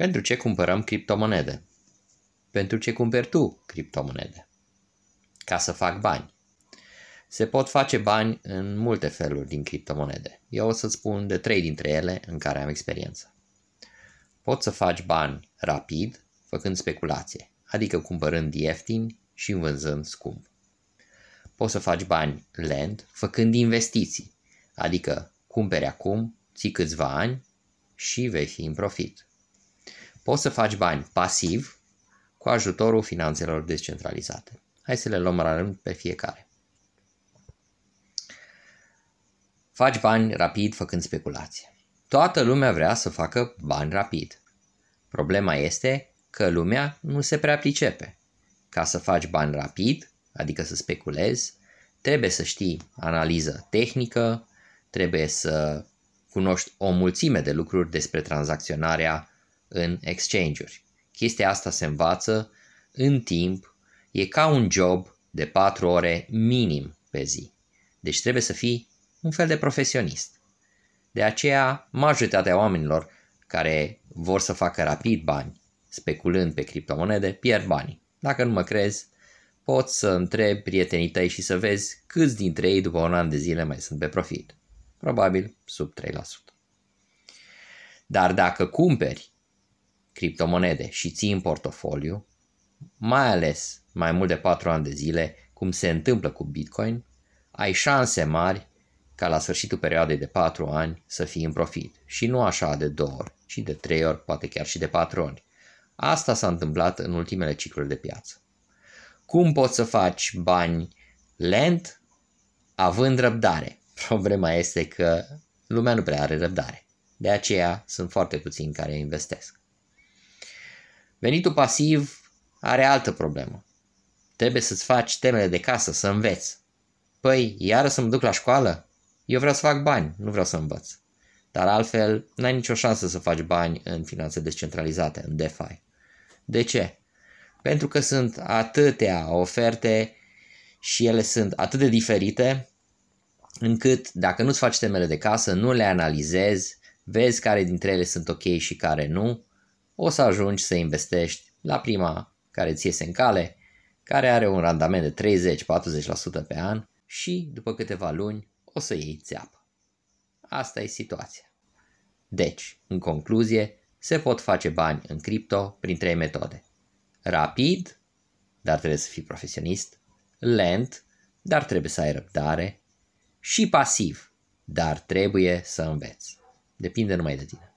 Pentru ce cumpărăm criptomonede? Pentru ce cumperi tu criptomonede? Ca să fac bani. Se pot face bani în multe feluri din criptomonede. Eu o să spun de trei dintre ele în care am experiență. Poți să faci bani rapid, făcând speculație, adică cumpărând ieftin și vânzând scump. Poți să faci bani lent, făcând investiții, adică cumperi acum, ții câțiva ani și vei fi în profit. Poți să faci bani pasiv cu ajutorul finanțelor descentralizate. Hai să le luăm la rând pe fiecare. Faci bani rapid făcând speculație. Toată lumea vrea să facă bani rapid. Problema este că lumea nu se prea pricepe. Ca să faci bani rapid, adică să speculezi, trebuie să știi analiză tehnică, trebuie să cunoști o mulțime de lucruri despre tranzacționarea în exchange-uri. Chestia asta se învață în timp, e ca un job de 4 ore minim pe zi. Deci trebuie să fii un fel de profesionist. De aceea, majoritatea oamenilor care vor să facă rapid bani, speculând pe criptomonede, pierd banii. Dacă nu mă crezi, poți să întrebi prietenii tăi și să vezi câți dintre ei după un an de zile mai sunt pe profit. Probabil sub 3%. Dar dacă cumperi criptomonede și ții în portofoliu, mai ales mai mult de 4 ani de zile, cum se întâmplă cu Bitcoin, ai șanse mari ca la sfârșitul perioadei de 4 ani să fii în profit. Și nu așa de 2 ori, ci de 3 ori, poate chiar și de 4 ori. Asta s-a întâmplat în ultimele cicluri de piață. Cum poți să faci bani lent, având răbdare? Problema este că lumea nu prea are răbdare. De aceea sunt foarte puțini care investesc. Venitul pasiv are altă problemă. Trebuie să-ți faci temele de casă, să înveți. Păi, iară să mă duc la școală? Eu vreau să fac bani, nu vreau să învăț. Dar altfel, n-ai nicio șansă să faci bani în finanțe descentralizate, în DeFi. De ce? Pentru că sunt atâtea oferte și ele sunt atât de diferite încât dacă nu-ți faci temele de casă, nu le analizezi, vezi care dintre ele sunt ok și care nu, o să ajungi să investești la prima care ți iese în cale, care are un randament de 30-40% pe an și după câteva luni o să iei țeapă. Asta e situația. Deci, în concluzie, se pot face bani în cripto prin trei metode. Rapid, dar trebuie să fii profesionist, lent, dar trebuie să ai răbdare și pasiv, dar trebuie să înveți. Depinde numai de tine.